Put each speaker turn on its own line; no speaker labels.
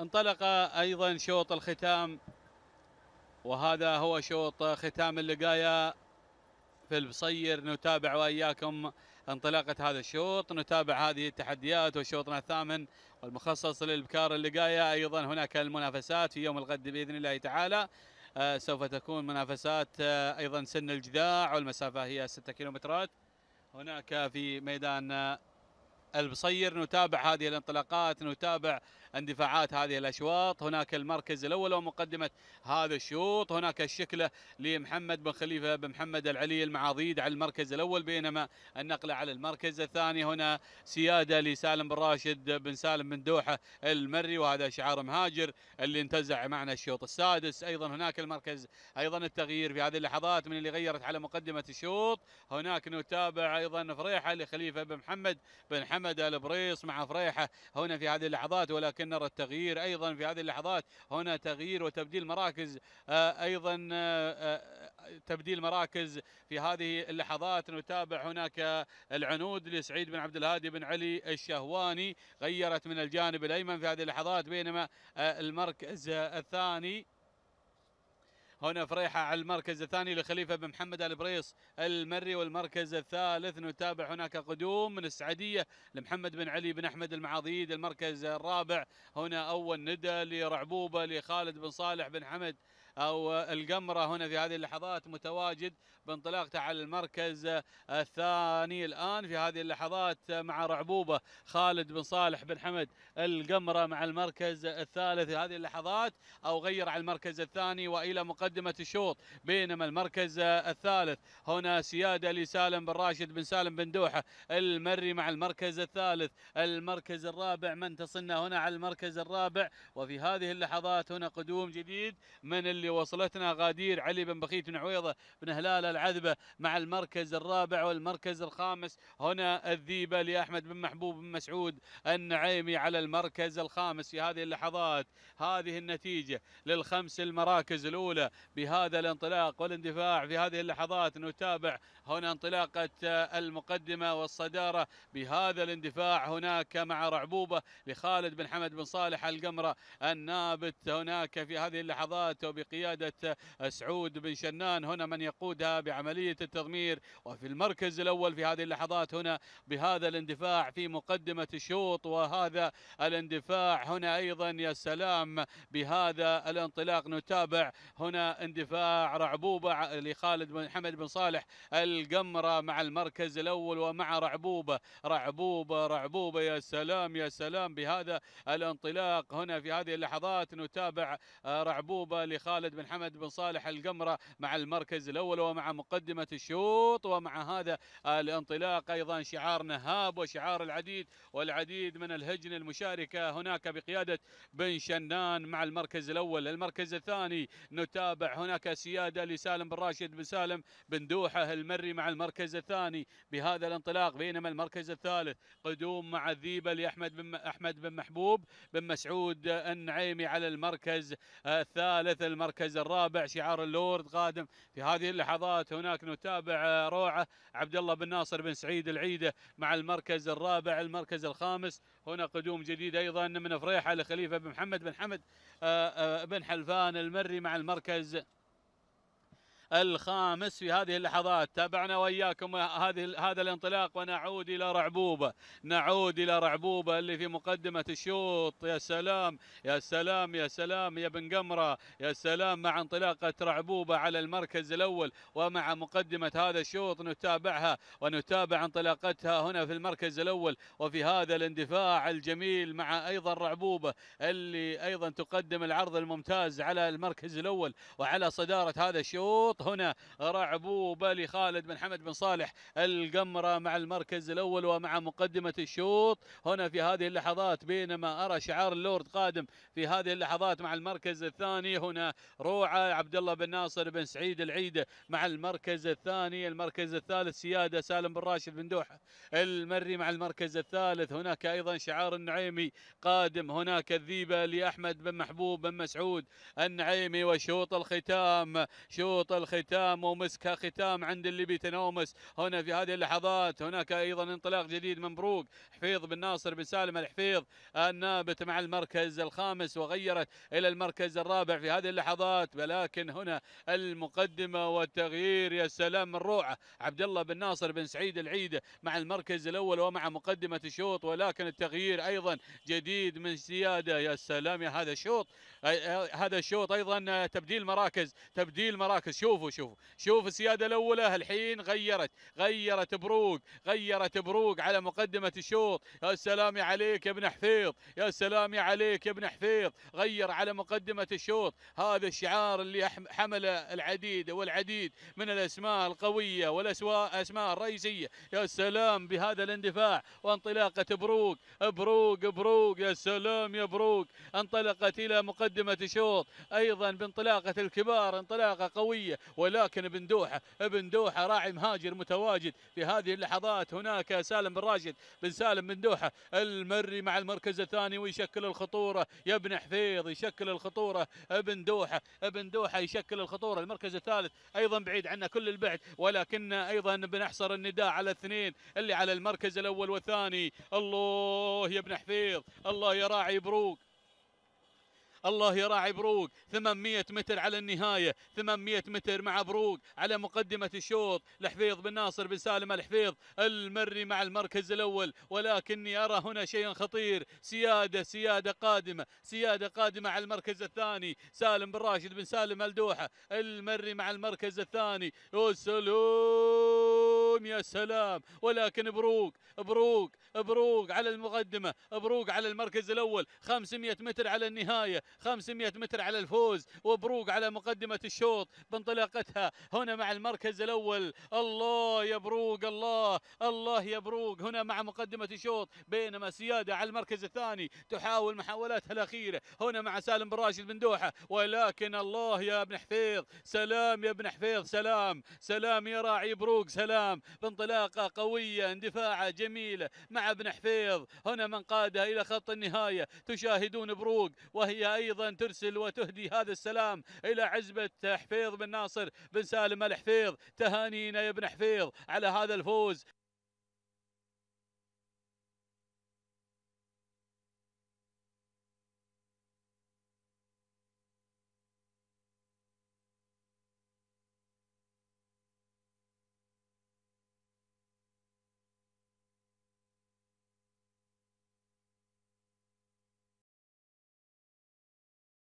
انطلق ايضا شوط الختام وهذا هو شوط ختام اللقايه في البصير نتابع واياكم انطلاقه هذا الشوط نتابع هذه التحديات وشوطنا الثامن والمخصص للبكار اللقايه ايضا هناك المنافسات في يوم الغد باذن الله تعالى آه سوف تكون منافسات آه ايضا سن الجذاع والمسافه هي 6 كيلومترات هناك في ميدان آه، البصير نتابع هذه الانطلاقات نتابع اندفاعات هذه الاشواط هناك المركز الاول ومقدمه هذا الشوط هناك الشكله لمحمد بن خليفه بن محمد العلي المعاضيد على المركز الاول بينما النقله على المركز الثاني هنا سياده لسالم بن راشد بن سالم بن دوحه المري وهذا شعار مهاجر اللي انتزع معنا الشوط السادس ايضا هناك المركز ايضا التغيير في هذه اللحظات من اللي غيرت على مقدمه الشوط هناك نتابع ايضا فريحه لخليفه بن محمد بن حمد البريص مع فريحه هنا في هذه اللحظات ولكن ولكن نرى التغيير أيضا في هذه اللحظات هنا تغيير وتبديل مراكز آه، أيضا آه، آه، تبديل مراكز في هذه اللحظات نتابع هناك العنود لسعيد بن عبد الهادي بن علي الشهواني غيرت من الجانب الأيمن في هذه اللحظات بينما المركز الثاني هنا فريحة على المركز الثاني لخليفة بن محمد البريص المري والمركز الثالث نتابع هناك قدوم من السعدية لمحمد بن علي بن أحمد المعاضيد المركز الرابع هنا أول ندى لرعبوبة لخالد بن صالح بن حمد أو القمرة هنا في هذه اللحظات متواجد بانطلاقته على المركز الثاني الآن في هذه اللحظات مع رعبوبة خالد بن صالح بن حمد القمرة مع المركز الثالث في هذه اللحظات أو غير على المركز الثاني وإلى مقدمة الشوط بينما المركز الثالث هنا سيادة لسالم بن راشد بن سالم بن دوحة المري مع المركز الثالث المركز الرابع من تصلنا هنا على المركز الرابع وفي هذه اللحظات هنا قدوم جديد من اللي اللي وصلتنا غادير علي بن بخيت بن عويضة بن هلال العذبة مع المركز الرابع والمركز الخامس هنا الذيبة لأحمد بن محبوب بن مسعود النعيمي على المركز الخامس في هذه اللحظات هذه النتيجة للخمس المراكز الأولى بهذا الانطلاق والاندفاع في هذه اللحظات نتابع هنا انطلاقة المقدمة والصدارة بهذا الاندفاع هناك مع رعبوبة لخالد بن حمد بن صالح القمرة النابت هناك في هذه اللحظات وبقيادة بقيادة آه، سعود بن شنان هنا من يقودها بعملية التضمير وفي المركز الأول في هذه اللحظات هنا بهذا الاندفاع في مقدمة الشوط وهذا الاندفاع هنا أيضا يا سلام بهذا الانطلاق نتابع هنا اندفاع رعبوبة لخالد بن حمد بن صالح القمرة مع المركز الأول ومع رعبوبة رعبوبة رعبوبة يا سلام يا سلام بهذا الانطلاق هنا في هذه اللحظات نتابع آه، رعبوبة لخالد خالد بن حمد بن صالح القمرة مع المركز الأول ومع مقدمة الشوط ومع هذا الانطلاق أيضا شعار نهاب وشعار العديد والعديد من الهجن المشاركة هناك بقيادة بن شنان مع المركز الأول المركز الثاني نتابع هناك سيادة لسالم بن راشد بن سالم بن دوحة المري مع المركز الثاني بهذا الانطلاق بينما المركز الثالث قدوم مع الذيبة لأحمد بن أحمد بن محبوب بن مسعود النعيمي على المركز الثالث المركز المركز الرابع شعار اللورد قادم في هذه اللحظات هناك نتابع روعة عبد الله بن ناصر بن سعيد العيدة مع المركز الرابع المركز الخامس هنا قدوم جديد أيضا من فريحة لخليفة بن محمد بن حمد آه، آه، بن حلفان المري مع المركز الخامس في هذه اللحظات تابعنا وإياكم هذه هذا الانطلاق ونعود إلى رعبوبة نعود إلى رعبوبة اللي في مقدمة الشوط يا سلام يا سلام يا سلام يا بن قمرة يا سلام مع انطلاقة رعبوبة على المركز الأول ومع مقدمة هذا الشوط نتابعها ونتابع انطلاقتها هنا في المركز الأول وفي هذا الاندفاع الجميل مع أيضا رعبوبة اللي أيضا تقدم العرض الممتاز على المركز الأول وعلى صدارة هذا الشوط الشوط هنا رعبوبة لخالد بن حمد بن صالح القمرة مع المركز الأول ومع مقدمة الشوط هنا في هذه اللحظات بينما أرى شعار اللورد قادم في هذه اللحظات مع المركز الثاني هنا روعة عبد الله بن ناصر بن سعيد العيدة مع المركز الثاني المركز الثالث سيادة سالم بن راشد بن دوحة المري مع المركز الثالث هناك أيضا شعار النعيمي قادم هناك الذيبة لأحمد بن محبوب بن مسعود النعيمي وشوط الختام شوط الختام الختام ومسك ختام عند اللي بيتنومس هنا في هذه اللحظات هناك ايضا انطلاق جديد من بروق حفيظ بن ناصر بن سالم الحفيظ النابت مع المركز الخامس وغيرت الى المركز الرابع في هذه اللحظات ولكن هنا المقدمه والتغيير يا سلام من روعه عبد الله بن ناصر بن سعيد العيد مع المركز الاول ومع مقدمه الشوط ولكن التغيير ايضا جديد من سياده يا سلام يا هذا الشوط هذا الشوط ايضا تبديل مراكز تبديل مراكز شوف شوفوا شوفوا شوف السياده الاولى الحين غيرت غيرت بروق غيرت بروق على مقدمه الشوط يا سلام عليك يا ابن حفيظ يا سلام عليك يا ابن حفيظ غير على مقدمه الشوط هذا الشعار اللي حمل العديد والعديد من الاسماء القويه والاسماء الرئيسيه يا سلام بهذا الاندفاع وانطلاقه بروق بروق بروق يا سلام يا بروق انطلقت الى مقدمه الشوط ايضا بانطلاقه الكبار انطلاقه قويه ولكن ابن دوحة ابن دوحة راعي مهاجر متواجد في هذه اللحظات هناك سالم بن راشد بن سالم بن دوحة المري مع المركز الثاني ويشكل الخطورة يا ابن حفيظ يشكل الخطورة ابن دوحة ابن دوحة يشكل الخطورة المركز الثالث أيضا بعيد عنا كل البعد ولكن أيضا بنحصر النداء على الاثنين اللي على المركز الأول والثاني الله يا ابن حفيظ الله يا راعي بروق الله يراعي بروق 800 متر على النهاية 800 متر مع بروق على مقدمة الشوط الحفيظ بن ناصر بن سالم الحفيظ المري مع المركز الأول ولكني أرى هنا شيء خطير سيادة سيادة قادمة سيادة قادمة على المركز الثاني سالم بن راشد بن سالم الدوحة المري مع المركز الثاني وسلوم اليوم يا سلام ولكن بروق بروق بروق على المقدمة بروق على المركز الأول 500 متر على النهاية 500 متر على الفوز وبروق على مقدمة الشوط بانطلاقتها هنا مع المركز الأول الله يا بروق الله الله يا بروق هنا مع مقدمة الشوط بينما سيادة على المركز الثاني تحاول محاولاتها الأخيرة هنا مع سالم بن راشد بن دوحة ولكن الله يا ابن حفيظ سلام يا ابن حفيظ سلام سلام يا راعي بروق سلام بانطلاقة قوية اندفاعة جميلة مع ابن حفيظ هنا من قادها إلى خط النهاية تشاهدون بروق وهي أيضا ترسل وتهدي هذا السلام إلى عزبة حفيظ بن ناصر بن سالم الحفيظ تهانينا يا ابن حفيظ على هذا الفوز